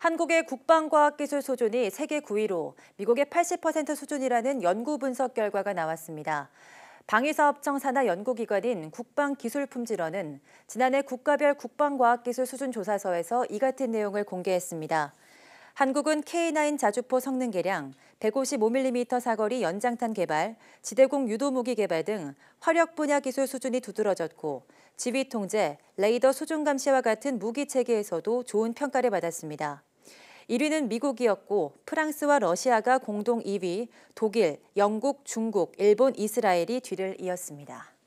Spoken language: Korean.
한국의 국방과학기술 수준이 세계 9위로 미국의 80% 수준이라는 연구 분석 결과가 나왔습니다. 방위사업청 산하 연구기관인 국방기술품질원은 지난해 국가별 국방과학기술 수준 조사서에서 이 같은 내용을 공개했습니다. 한국은 K9 자주포 성능 개량, 155mm 사거리 연장탄 개발, 지대공 유도무기 개발 등 화력 분야 기술 수준이 두드러졌고 지휘 통제, 레이더 수준 감시와 같은 무기 체계에서도 좋은 평가를 받았습니다. 1위는 미국이었고 프랑스와 러시아가 공동 2위, 독일, 영국, 중국, 일본, 이스라엘이 뒤를 이었습니다.